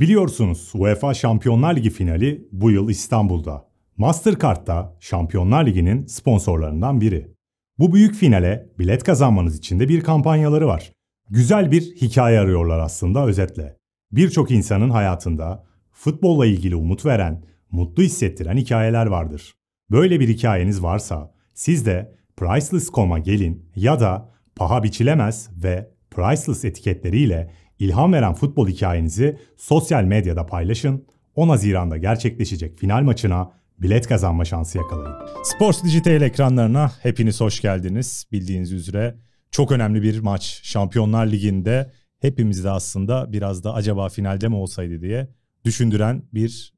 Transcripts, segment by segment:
Biliyorsunuz UEFA Şampiyonlar Ligi finali bu yıl İstanbul'da. Mastercard da Şampiyonlar Ligi'nin sponsorlarından biri. Bu büyük finale bilet kazanmanız için de bir kampanyaları var. Güzel bir hikaye arıyorlar aslında özetle. Birçok insanın hayatında futbolla ilgili umut veren, mutlu hissettiren hikayeler vardır. Böyle bir hikayeniz varsa siz de Priceless.com'a gelin ya da paha biçilemez ve Priceless etiketleriyle İlham veren futbol hikayenizi sosyal medyada paylaşın. 10 Haziran'da gerçekleşecek final maçına bilet kazanma şansı yakalayın. Sports Digital ekranlarına hepiniz hoş geldiniz. Bildiğiniz üzere çok önemli bir maç. Şampiyonlar Ligi'nde hepimiz de aslında biraz da acaba finalde mi olsaydı diye düşündüren bir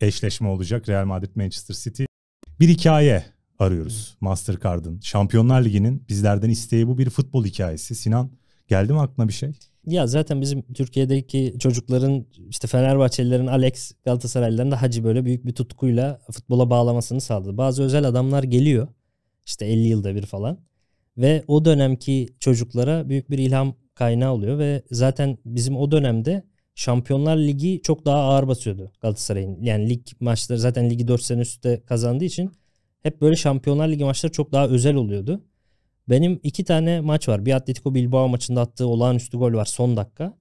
eşleşme olacak. Real Madrid Manchester City. Bir hikaye arıyoruz Mastercard'ın. Şampiyonlar Ligi'nin bizlerden isteği bu bir futbol hikayesi. Sinan geldi mi aklına bir şey? Ya zaten bizim Türkiye'deki çocukların işte Fenerbahçelilerin Alex Galatasaraylıların da Hacı böyle büyük bir tutkuyla futbola bağlamasını sağladı. Bazı özel adamlar geliyor işte 50 yılda bir falan ve o dönemki çocuklara büyük bir ilham kaynağı oluyor ve zaten bizim o dönemde Şampiyonlar Ligi çok daha ağır basıyordu Galatasaray'ın. Yani lig maçları zaten ligi 4 sene üstte kazandığı için hep böyle Şampiyonlar Ligi maçları çok daha özel oluyordu. Benim iki tane maç var. Bir Atletico Bilbao maçında attığı olağanüstü gol var son dakika.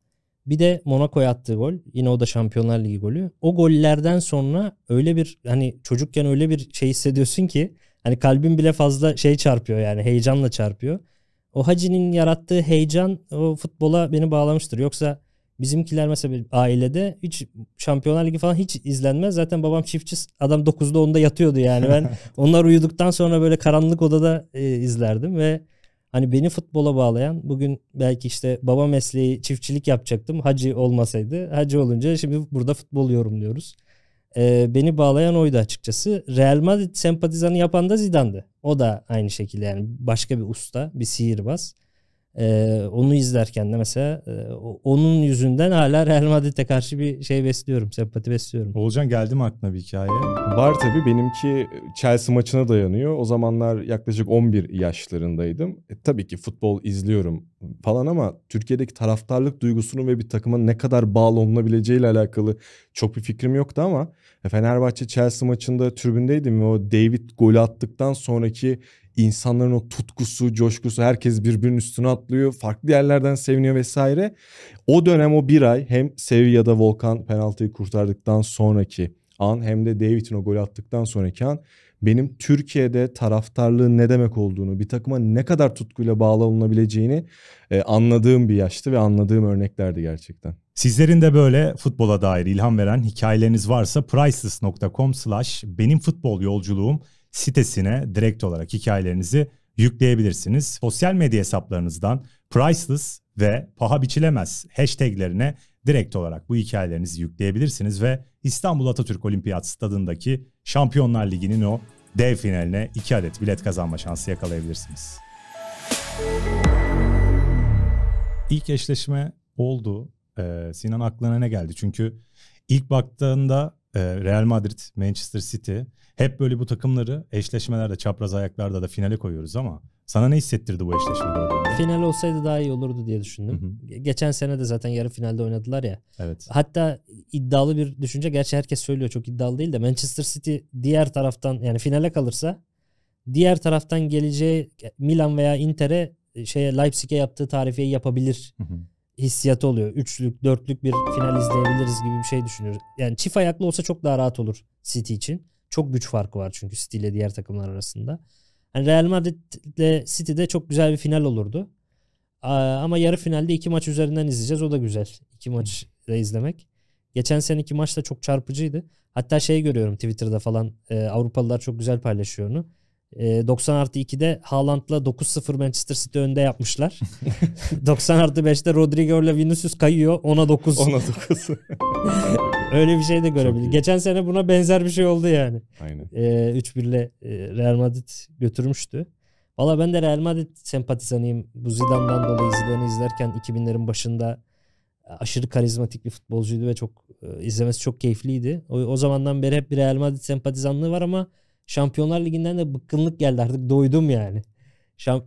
Bir de Monaco'ya attığı gol. Yine o da Şampiyonlar Ligi golü. O gollerden sonra öyle bir hani çocukken öyle bir şey hissediyorsun ki hani kalbin bile fazla şey çarpıyor yani heyecanla çarpıyor. O Hacı'nin yarattığı heyecan o futbola beni bağlamıştır. Yoksa Bizimkiler mesela ailede hiç Şampiyonlar Ligi falan hiç izlenmez. Zaten babam çiftçi adam 9'da 10'da yatıyordu yani. Ben onlar uyuduktan sonra böyle karanlık odada e, izlerdim ve hani beni futbola bağlayan bugün belki işte baba mesleği çiftçilik yapacaktım. Hacı olmasaydı. Hacı olunca şimdi burada futbol yorumluyoruz. E, beni bağlayan oydu açıkçası. Real Madrid sempatizanı yapan da Zidane'dı. O da aynı şekilde yani başka bir usta, bir sihirbaz. E, onu izlerken de mesela e, onun yüzünden hala Real Madrid'e karşı bir şey besliyorum, sempati besliyorum. Olcan geldi mi aklına bir hikaye? Var tabii benimki Chelsea maçına dayanıyor. O zamanlar yaklaşık 11 yaşlarındaydım. E, tabii ki futbol izliyorum falan ama Türkiye'deki taraftarlık duygusunun ve bir takıma ne kadar bağlı olunabileceğiyle alakalı çok bir fikrim yoktu ama e, Fenerbahçe Chelsea maçında tribündeydim ve o David golü attıktan sonraki insanların o tutkusu, coşkusu herkes birbirinin üstüne atlıyor. Farklı yerlerden seviniyor vesaire. O dönem o bir ay hem Sevilla'da Volkan penaltıyı kurtardıktan sonraki an hem de David'in o golü attıktan sonraki an benim Türkiye'de taraftarlığın ne demek olduğunu, bir takıma ne kadar tutkuyla bağlı olunabileceğini e, anladığım bir yaştı ve anladığım örneklerdi gerçekten. Sizlerin de böyle futbola dair ilham veren hikayeleriniz varsa priceless.com slash benim futbol yolculuğum sitesine direkt olarak hikayelerinizi yükleyebilirsiniz. Sosyal medya hesaplarınızdan priceless ve paha biçilemez hashtaglerine direkt olarak bu hikayelerinizi yükleyebilirsiniz ve İstanbul Atatürk Olimpiyat Stadı'ndaki Şampiyonlar Ligi'nin o dev finaline iki adet bilet kazanma şansı yakalayabilirsiniz. İlk eşleşme oldu. Ee, Sinan aklına ne geldi? Çünkü ilk baktığında e, Real Madrid, Manchester City hep böyle bu takımları eşleşmelerde çapraz ayaklarda da finale koyuyoruz ama sana ne hissettirdi bu eşleşme Final olsaydı daha iyi olurdu diye düşündüm. Hı hı. Geçen sene de zaten yarı finalde oynadılar ya. Evet. Hatta iddialı bir düşünce gerçi herkes söylüyor çok iddialı değil de Manchester City diğer taraftan yani finale kalırsa diğer taraftan geleceği Milan veya Inter'e e, şeye Leipzig'e yaptığı tarifeyi yapabilir. Hı hı hissiyat oluyor. Üçlük, dörtlük bir final izleyebiliriz gibi bir şey düşünüyoruz. Yani çift ayaklı olsa çok daha rahat olur City için. Çok güç farkı var çünkü City ile diğer takımlar arasında. Yani Real Madrid ile City'de çok güzel bir final olurdu. Ama yarı finalde iki maç üzerinden izleyeceğiz. O da güzel. İki maç da izlemek. Geçen seneki maç da çok çarpıcıydı. Hatta şey görüyorum Twitter'da falan e, Avrupalılar çok güzel paylaşıyor onu. E, ee, 90 artı 2'de Haaland'la 9-0 Manchester City önde yapmışlar. 90 artı 5'te Rodrigo ile Vinicius kayıyor. 10'a 9. 10'a 9. Öyle bir şey de görebilir. Geçen sene buna benzer bir şey oldu yani. Aynen. Ee, e, 3-1 ile Real Madrid götürmüştü. Valla ben de Real Madrid sempatizanıyım. Bu Zidane'dan dolayı Zidane'ı izlerken 2000'lerin başında aşırı karizmatik bir futbolcuydu ve çok e, izlemesi çok keyifliydi. O, o zamandan beri hep bir Real Madrid sempatizanlığı var ama Şampiyonlar Ligi'nden de bıkkınlık geldi artık doydum yani. Şamp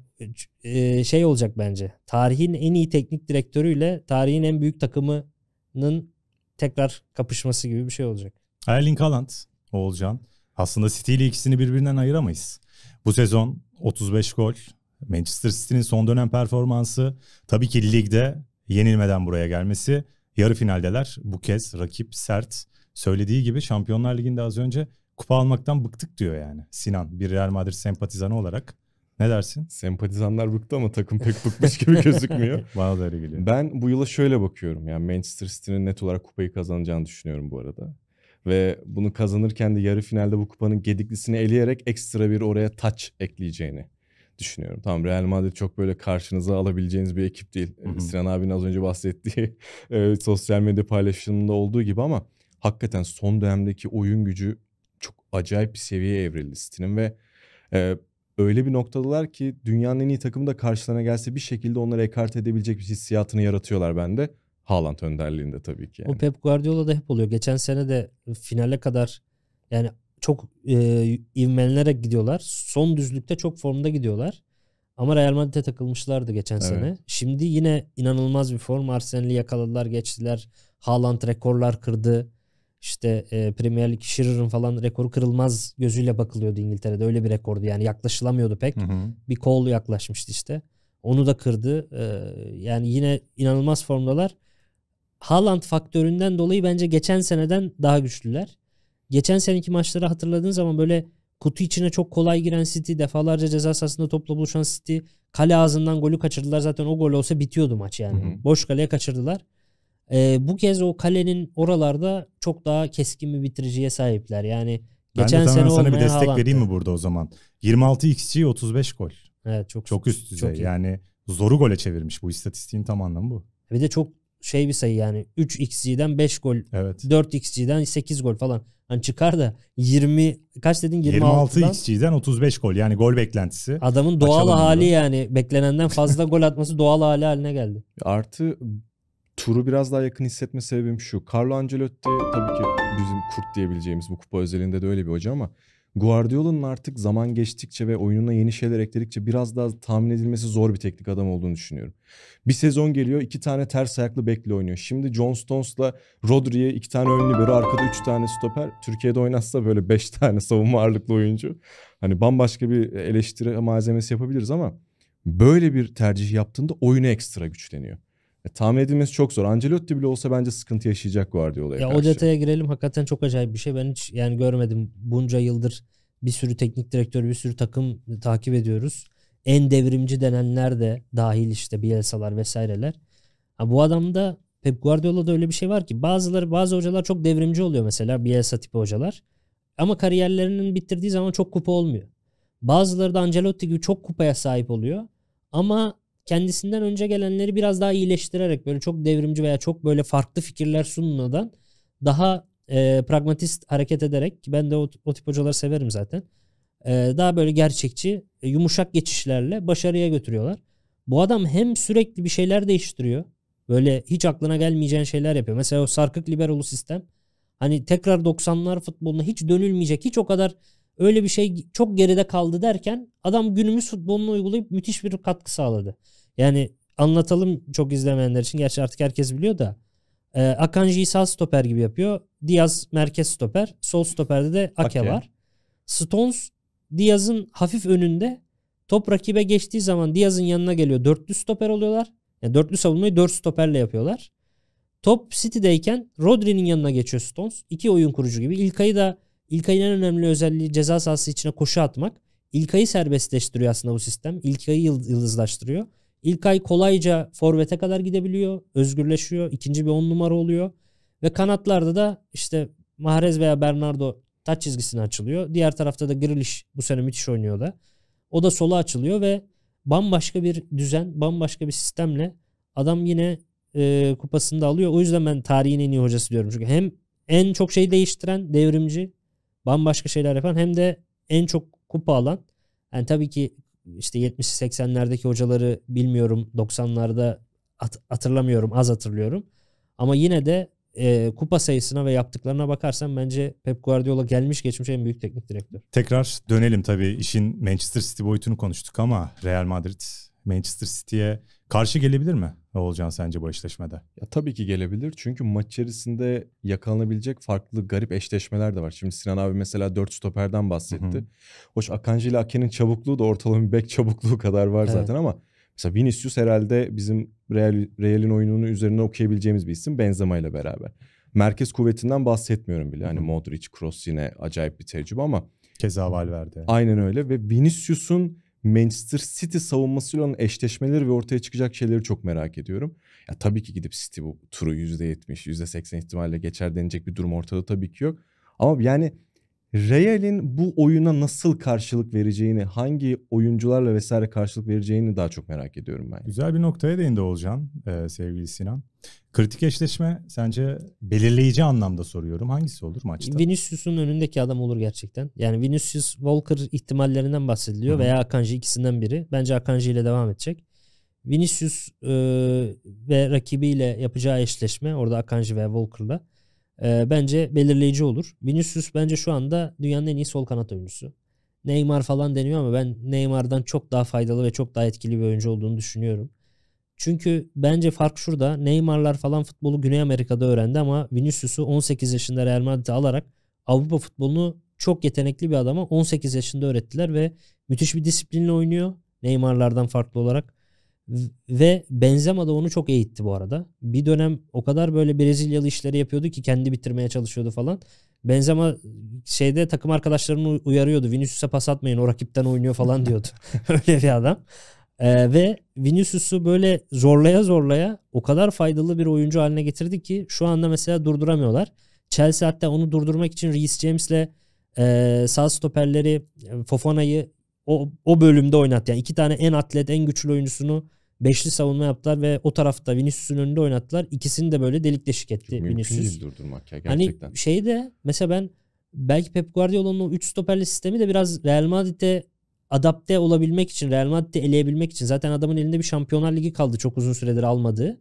e, şey olacak bence. Tarihin en iyi teknik direktörüyle tarihin en büyük takımının tekrar kapışması gibi bir şey olacak. Erling Haaland, Oğulcan. Aslında City ile ikisini birbirinden ayıramayız. Bu sezon 35 gol. Manchester City'nin son dönem performansı. Tabii ki ligde yenilmeden buraya gelmesi. Yarı finaldeler. Bu kez rakip sert. Söylediği gibi Şampiyonlar Ligi'nde az önce kupa almaktan bıktık diyor yani Sinan bir Real Madrid sempatizanı olarak. Ne dersin? Sempatizanlar bıktı ama takım pek bıkmış gibi gözükmüyor. Bana da öyle geliyor. Ben bu yıla şöyle bakıyorum. Yani Manchester City'nin net olarak kupayı kazanacağını düşünüyorum bu arada. Ve bunu kazanırken de yarı finalde bu kupanın gediklisini eleyerek ekstra bir oraya touch ekleyeceğini düşünüyorum. Tamam Real Madrid çok böyle karşınıza alabileceğiniz bir ekip değil. Hı-hı. Sinan abinin az önce bahsettiği e, sosyal medya paylaşımında olduğu gibi ama hakikaten son dönemdeki oyun gücü acayip bir seviyeye evrildi City'nin ve e, öyle bir noktadalar ki dünyanın en iyi takımı da karşılarına gelse bir şekilde onları ekart edebilecek bir hissiyatını yaratıyorlar bende. Haaland önderliğinde tabii ki. Yani. O Pep Guardiola'da hep oluyor. Geçen sene de finale kadar yani çok e, ivmelenerek gidiyorlar. Son düzlükte çok formda gidiyorlar. Ama Real Madrid'e takılmışlardı geçen evet. sene. Şimdi yine inanılmaz bir form. Arsenal'i yakaladılar, geçtiler. Haaland rekorlar kırdı işte e, Premier Lig Shearer'ın falan rekoru kırılmaz gözüyle bakılıyordu İngiltere'de. Öyle bir rekordu yani yaklaşılamıyordu pek. Hı hı. Bir kol yaklaşmıştı işte. Onu da kırdı. E, yani yine inanılmaz formdalar. Haaland faktöründen dolayı bence geçen seneden daha güçlüler. Geçen seneki maçları hatırladığın zaman böyle kutu içine çok kolay giren City, defalarca ceza sahasında topla buluşan City, kale ağzından golü kaçırdılar. Zaten o gol olsa bitiyordu maç yani. Hı hı. Boş kaleye kaçırdılar. E, bu kez o kalenin oralarda çok daha keskin bir bitiriciye sahipler. Yani geçen ben de sene sana bir destek Haaland'da. vereyim mi burada o zaman? 26 xG 35 gol. Evet çok çok üst düzey. Çok yani zoru gole çevirmiş bu istatistiğin tam anlamı bu. Bir de çok şey bir sayı yani 3 xG'den 5 gol, evet. 4 xG'den 8 gol falan. Hani çıkar da 20 kaç dedin 26 xG'den 35 gol yani gol beklentisi. Adamın doğal hali yani beklenenden fazla gol atması doğal hali haline geldi. Artı turu biraz daha yakın hissetme sebebim şu. Carlo Ancelotti tabii ki bizim kurt diyebileceğimiz bu kupa özelinde de öyle bir hoca ama Guardiola'nın artık zaman geçtikçe ve oyununa yeni şeyler ekledikçe biraz daha tahmin edilmesi zor bir teknik adam olduğunu düşünüyorum. Bir sezon geliyor iki tane ters ayaklı bekle oynuyor. Şimdi John Stones'la Rodri'ye iki tane ön libero arkada üç tane stoper. Türkiye'de oynatsa böyle beş tane savunma ağırlıklı oyuncu. Hani bambaşka bir eleştiri malzemesi yapabiliriz ama böyle bir tercih yaptığında oyunu ekstra güçleniyor. Ya, e, tahmin edilmesi çok zor. Ancelotti bile olsa bence sıkıntı yaşayacak Guardiola'ya ya karşı. O detaya girelim. Hakikaten çok acayip bir şey. Ben hiç yani görmedim. Bunca yıldır bir sürü teknik direktör, bir sürü takım takip ediyoruz. En devrimci denenler de dahil işte Bielsa'lar vesaireler. Ha, bu adamda Pep Guardiola'da öyle bir şey var ki bazıları bazı hocalar çok devrimci oluyor mesela Bielsa tipi hocalar. Ama kariyerlerinin bitirdiği zaman çok kupa olmuyor. Bazıları da Ancelotti gibi çok kupaya sahip oluyor. Ama kendisinden önce gelenleri biraz daha iyileştirerek böyle çok devrimci veya çok böyle farklı fikirler sunmadan daha e, pragmatist hareket ederek ki ben de o, o tip hocaları severim zaten. E, daha böyle gerçekçi, e, yumuşak geçişlerle başarıya götürüyorlar. Bu adam hem sürekli bir şeyler değiştiriyor. Böyle hiç aklına gelmeyeceğin şeyler yapıyor. Mesela o sarkık liberolu sistem. Hani tekrar 90'lar futboluna hiç dönülmeyecek, hiç o kadar Öyle bir şey çok geride kaldı derken adam günümüz futbolunu uygulayıp müthiş bir katkı sağladı. Yani anlatalım çok izlemeyenler için. Gerçi artık herkes biliyor da. E, ee, Akanji'yi sağ stoper gibi yapıyor. Diaz merkez stoper. Sol stoperde de Ake, Ake. var. Stones Diaz'ın hafif önünde top rakibe geçtiği zaman Diaz'ın yanına geliyor. Dörtlü stoper oluyorlar. Yani dörtlü savunmayı dört stoperle yapıyorlar. Top City'deyken Rodri'nin yanına geçiyor Stones. İki oyun kurucu gibi. İlkay'ı da İlkay'ın en önemli özelliği ceza sahası içine koşu atmak. İlkay'ı serbestleştiriyor aslında bu sistem. İlkay'ı yıldızlaştırıyor. İlkay kolayca forvete kadar gidebiliyor. Özgürleşiyor. İkinci bir on numara oluyor. Ve kanatlarda da işte Mahrez veya Bernardo taç çizgisini açılıyor. Diğer tarafta da Grealish bu sene müthiş oynuyor da. O da sola açılıyor ve bambaşka bir düzen, bambaşka bir sistemle adam yine e, kupasını da alıyor. O yüzden ben tarihin en iyi hocası diyorum. Çünkü hem en çok şey değiştiren devrimci bambaşka şeyler yapan hem de en çok kupa alan yani tabii ki işte 70-80'lerdeki hocaları bilmiyorum 90'larda at- hatırlamıyorum az hatırlıyorum ama yine de e, kupa sayısına ve yaptıklarına bakarsan bence Pep Guardiola gelmiş geçmiş en büyük teknik direktör. Tekrar dönelim tabii işin Manchester City boyutunu konuştuk ama Real Madrid Manchester City'ye Karşı gelebilir mi Oğulcan sence bu eşleşmede? Ya tabii ki gelebilir. Çünkü maç içerisinde yakalanabilecek farklı garip eşleşmeler de var. Şimdi Sinan abi mesela 4 stoperden bahsetti. Hı-hı. Hoş Akanji ile Ake'nin çabukluğu da ortalama bir bek çabukluğu kadar var evet. zaten ama mesela Vinicius herhalde bizim Real Real'in oyununu üzerine okuyabileceğimiz bir isim Benzema ile beraber. Merkez kuvvetinden bahsetmiyorum bile. Hani Modric, Kroos yine acayip bir tecrübe ama Keza Valverde. Aynen öyle ve Vinicius'un Manchester City savunmasıyla olan eşleşmeleri ve ortaya çıkacak şeyleri çok merak ediyorum. Ya tabii ki gidip City bu turu %70, %80 ihtimalle geçer denecek bir durum ortada tabii ki yok. Ama yani Real'in bu oyuna nasıl karşılık vereceğini, hangi oyuncularla vesaire karşılık vereceğini daha çok merak ediyorum ben. Güzel bir noktaya değindi Olcan e, sevgili Sinan. Kritik eşleşme sence belirleyici anlamda soruyorum. Hangisi olur maçta? Vinicius'un önündeki adam olur gerçekten. Yani Vinicius Walker ihtimallerinden bahsediliyor Hı-hı. veya Akanji ikisinden biri. Bence Akanji ile devam edecek. Vinicius e, ve rakibiyle yapacağı eşleşme orada Akanji veya Walker'la e, bence belirleyici olur. Vinicius bence şu anda dünyanın en iyi sol kanat oyuncusu. Neymar falan deniyor ama ben Neymar'dan çok daha faydalı ve çok daha etkili bir oyuncu olduğunu düşünüyorum. Çünkü bence fark şurada. Neymar'lar falan futbolu Güney Amerika'da öğrendi ama Vinicius'u 18 yaşında Real Madrid'e alarak Avrupa futbolunu çok yetenekli bir adama 18 yaşında öğrettiler ve müthiş bir disiplinle oynuyor. Neymar'lardan farklı olarak. Ve Benzema da onu çok eğitti bu arada. Bir dönem o kadar böyle Brezilyalı işleri yapıyordu ki kendi bitirmeye çalışıyordu falan. Benzema şeyde takım arkadaşlarını uyarıyordu. Vinicius'a pas atmayın o rakipten oynuyor falan diyordu. Öyle bir adam. Ee, ve Vinicius'u böyle zorlaya zorlaya o kadar faydalı bir oyuncu haline getirdi ki şu anda mesela durduramıyorlar. Chelsea hatta onu durdurmak için Reece James'le e, sağ stoperleri e, Fofana'yı o, o bölümde oynat. Yani iki tane en atlet en güçlü oyuncusunu beşli savunma yaptılar ve o tarafta Vinicius'un önünde oynattılar. İkisini de böyle delik deşik etti Çok Vinicius. Mümkün değil durdurmak ya hani gerçekten. Hani şey de mesela ben belki Pep Guardiola'nın o 3 stoperli sistemi de biraz Real Madrid'e adapte olabilmek için, Real Madrid'i eleyebilmek için zaten adamın elinde bir Şampiyonlar Ligi kaldı çok uzun süredir almadığı.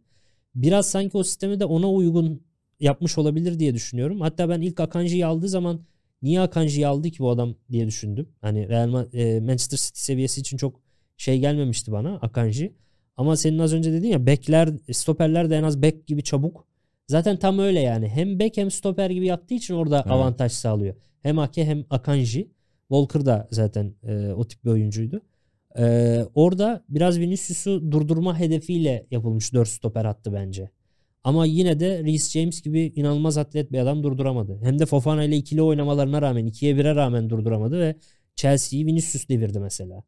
Biraz sanki o sistemi de ona uygun yapmış olabilir diye düşünüyorum. Hatta ben ilk Akanji'yi aldığı zaman Niye Akanji'yi aldı ki bu adam diye düşündüm. Hani Real e, Manchester City seviyesi için çok şey gelmemişti bana Akanji. Ama senin az önce dediğin ya bekler, stoperler de en az bek gibi çabuk. Zaten tam öyle yani. Hem bek hem stoper gibi yaptığı için orada evet. avantaj sağlıyor. Hem Ake hem Akanji. Walker da zaten e, o tip bir oyuncuydu. E, orada biraz Vinicius'u durdurma hedefiyle yapılmış 4 stoper attı bence. Ama yine de Reece James gibi inanılmaz atlet bir adam durduramadı. Hem de Fofana ile ikili oynamalarına rağmen ikiye bire rağmen durduramadı ve Chelsea'yi Vinicius devirdi mesela.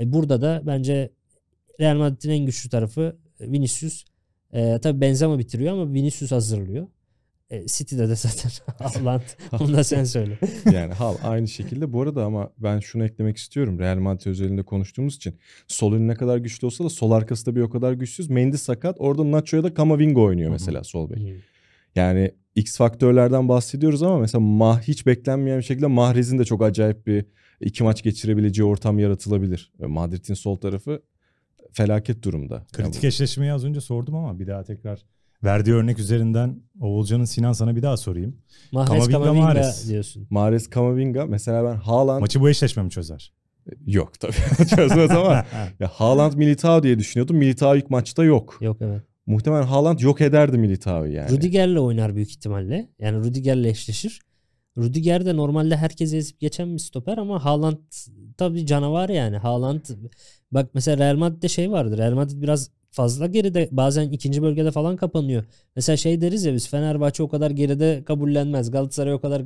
E burada da bence Real Madrid'in en güçlü tarafı Vinicius. E, tabii Benzema bitiriyor ama Vinicius hazırlıyor. E, City'de de zaten Haaland. Bunu da sen söyle. yani Hal aynı şekilde. Bu arada ama ben şunu eklemek istiyorum. Real Madrid özelinde konuştuğumuz için. Sol ne kadar güçlü olsa da sol arkası da bir o kadar güçsüz. Mendy sakat. Orada Nacho'ya da Kamavinga oynuyor mesela sol bek. Yani X faktörlerden bahsediyoruz ama mesela Mah hiç beklenmeyen bir şekilde Mahrez'in de çok acayip bir iki maç geçirebileceği ortam yaratılabilir. E, Madrid'in sol tarafı felaket durumda. Kritik yani eşleşmeyi az önce sordum ama bir daha tekrar verdiği örnek üzerinden Oğulcan'ın Sinan sana bir daha sorayım. Mahrez Kamavinga, Kamavinga Mahrez. diyorsun. Mahrez Kamavinga mesela ben Haaland... Maçı bu eşleşme mi çözer? E, yok tabii çözmez ama ya Haaland Militao diye düşünüyordum. Militao ilk maçta yok. Yok evet. Muhtemelen Haaland yok ederdi Militao'yu yani. Rudiger'le oynar büyük ihtimalle. Yani Rudiger'le eşleşir. Rudiger de normalde herkese ezip geçen bir stoper ama Haaland tabii canavar yani. Haaland bak mesela Real Madrid'de şey vardır. Real Madrid biraz fazla geride bazen ikinci bölgede falan kapanıyor. Mesela şey deriz ya biz Fenerbahçe o kadar geride kabullenmez. Galatasaray o kadar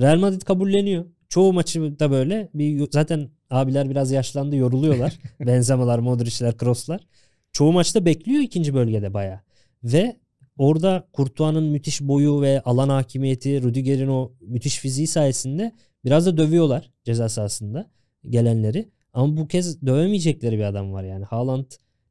Real Madrid kabulleniyor. Çoğu maçı da böyle. Bir, zaten abiler biraz yaşlandı yoruluyorlar. Benzemalar, Modric'ler, Kroos'lar. Çoğu maçta bekliyor ikinci bölgede baya. Ve orada Kurtuan'ın müthiş boyu ve alan hakimiyeti, Rüdiger'in o müthiş fiziği sayesinde biraz da dövüyorlar ceza sahasında gelenleri. Ama bu kez dövemeyecekleri bir adam var yani. Haaland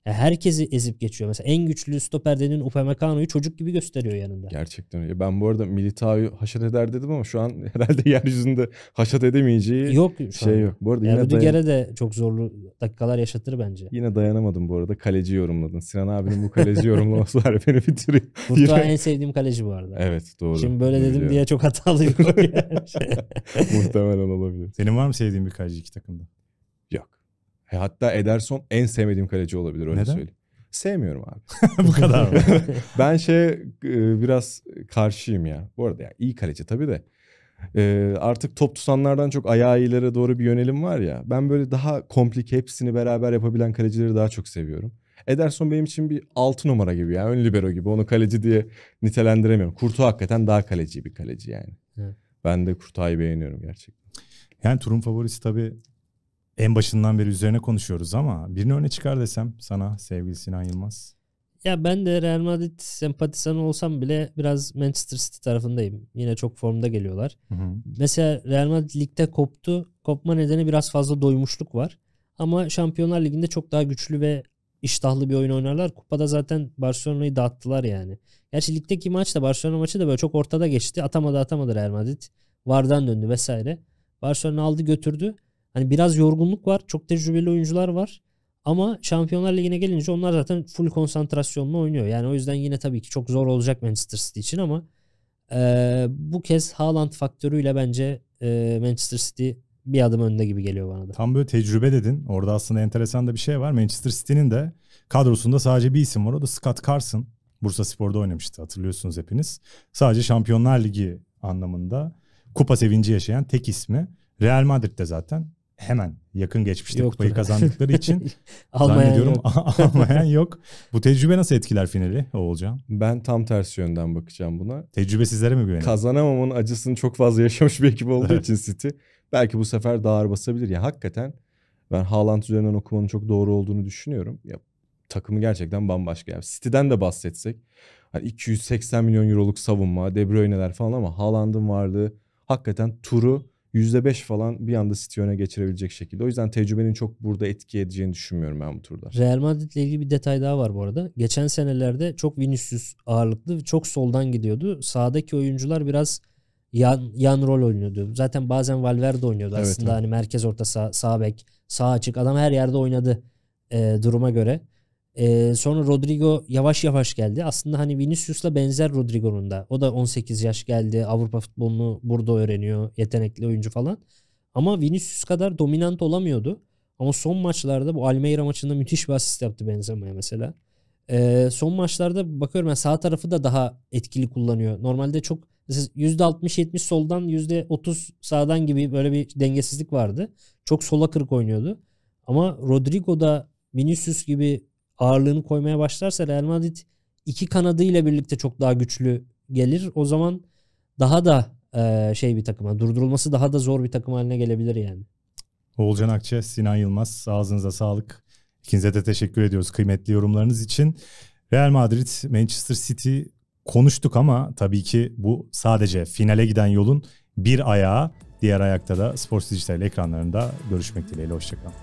yani herkesi ezip geçiyor. Mesela en güçlü stoper dediğin Upamecano'yu çocuk gibi gösteriyor yanında. Gerçekten öyle. Ben bu arada Militao'yu haşat eder dedim ama şu an herhalde yeryüzünde haşat edemeyeceği yok, şu şey an. yok. Bu arada yani yine Rüdiger'e dayan... de çok zorlu dakikalar yaşatır bence. Yine dayanamadım bu arada. Kaleci yorumladın. Sinan abinin bu kaleci yorumlaması var beni bitiriyor. Mutlu en sevdiğim kaleci bu arada. Evet doğru. Şimdi böyle Biliyorum. dedim diye çok hatalı bir Muhtemelen olabilir. Senin var mı sevdiğin bir kaleci iki takımda? E, hatta Ederson en sevmediğim kaleci olabilir öyle Neden? söyleyeyim. Sevmiyorum abi. Bu kadar mı? ben şey e, biraz karşıyım ya. Bu arada ya iyi kaleci tabii de. E, artık top tutanlardan çok ayağı iyilere doğru bir yönelim var ya. Ben böyle daha komplik hepsini beraber yapabilen kalecileri daha çok seviyorum. Ederson benim için bir 6 numara gibi ya. Ön libero gibi. Onu kaleci diye nitelendiremiyorum. Kurtu hakikaten daha kaleci bir kaleci yani. Evet. Ben de Kurtay'ı beğeniyorum gerçekten. Yani turun favorisi tabii en başından beri üzerine konuşuyoruz ama birini öne çıkar desem sana sevgili Sinan Yılmaz. Ya ben de Real Madrid sempatisanı olsam bile biraz Manchester City tarafındayım. Yine çok formda geliyorlar. Hı hı. Mesela Real Madrid ligde koptu. Kopma nedeni biraz fazla doymuşluk var. Ama Şampiyonlar Ligi'nde çok daha güçlü ve iştahlı bir oyun oynarlar. Kupada zaten Barcelona'yı dağıttılar yani. Gerçi ligdeki maç da Barcelona maçı da böyle çok ortada geçti. Atamadı atamadı Real Madrid. Vardan döndü vesaire. Barcelona aldı götürdü. Hani biraz yorgunluk var. Çok tecrübeli oyuncular var. Ama Şampiyonlar Ligi'ne gelince onlar zaten full konsantrasyonla oynuyor. Yani o yüzden yine tabii ki çok zor olacak Manchester City için ama e, bu kez Haaland faktörüyle bence e, Manchester City bir adım önde gibi geliyor bana da. Tam böyle tecrübe dedin. Orada aslında enteresan da bir şey var. Manchester City'nin de kadrosunda sadece bir isim var. O da Scott Carson. Bursa Spor'da oynamıştı hatırlıyorsunuz hepiniz. Sadece Şampiyonlar Ligi anlamında kupa sevinci yaşayan tek ismi. Real Madrid'de zaten hemen yakın geçmişte Yoktur. kupayı kazandıkları için almayan yok. almayan yok. Bu tecrübe nasıl etkiler finali Oğulcan? Ben tam tersi yönden bakacağım buna. Tecrübe sizlere mi güveniyor? kazanamamın acısını çok fazla yaşamış bir ekip olduğu için City. Belki bu sefer daha ağır basabilir. Ya hakikaten ben Haaland üzerinden okumanın çok doğru olduğunu düşünüyorum. Ya, takımı gerçekten bambaşka. Yani City'den de bahsetsek. Hani 280 milyon euroluk savunma, De Bruyne'ler falan ama Haaland'ın varlığı hakikaten turu %5 falan bir anda City öne geçirebilecek şekilde. O yüzden tecrübenin çok burada etki edeceğini düşünmüyorum ben bu turda. Real Madrid ile ilgili bir detay daha var bu arada. Geçen senelerde çok Vinicius ağırlıklı çok soldan gidiyordu. Sağdaki oyuncular biraz yan, yan rol oynuyordu. Zaten bazen Valverde oynuyordu evet, aslında. Evet. Hani merkez orta sağ, sağ bek, sağ açık. Adam her yerde oynadı e, duruma göre. Ee, sonra Rodrigo yavaş yavaş geldi. Aslında hani Vinicius'la benzer Rodrigo'nun da. O da 18 yaş geldi. Avrupa futbolunu burada öğreniyor. Yetenekli oyuncu falan. Ama Vinicius kadar dominant olamıyordu. Ama son maçlarda bu Almeida maçında müthiş bir asist yaptı Benzema'ya mesela. Ee, son maçlarda bakıyorum yani sağ tarafı da daha etkili kullanıyor. Normalde çok %60-70 soldan %30 sağdan gibi böyle bir dengesizlik vardı. Çok sola kırık oynuyordu. Ama Rodrigo da Vinicius gibi ağırlığını koymaya başlarsa Real Madrid iki kanadıyla birlikte çok daha güçlü gelir. O zaman daha da e, şey bir takıma durdurulması daha da zor bir takım haline gelebilir yani. Oğulcan Akçe, Sinan Yılmaz ağzınıza sağlık. İkinize de teşekkür ediyoruz kıymetli yorumlarınız için. Real Madrid, Manchester City konuştuk ama tabii ki bu sadece finale giden yolun bir ayağı. Diğer ayakta da Sports Dijital ekranlarında görüşmek dileğiyle. Hoşçakalın.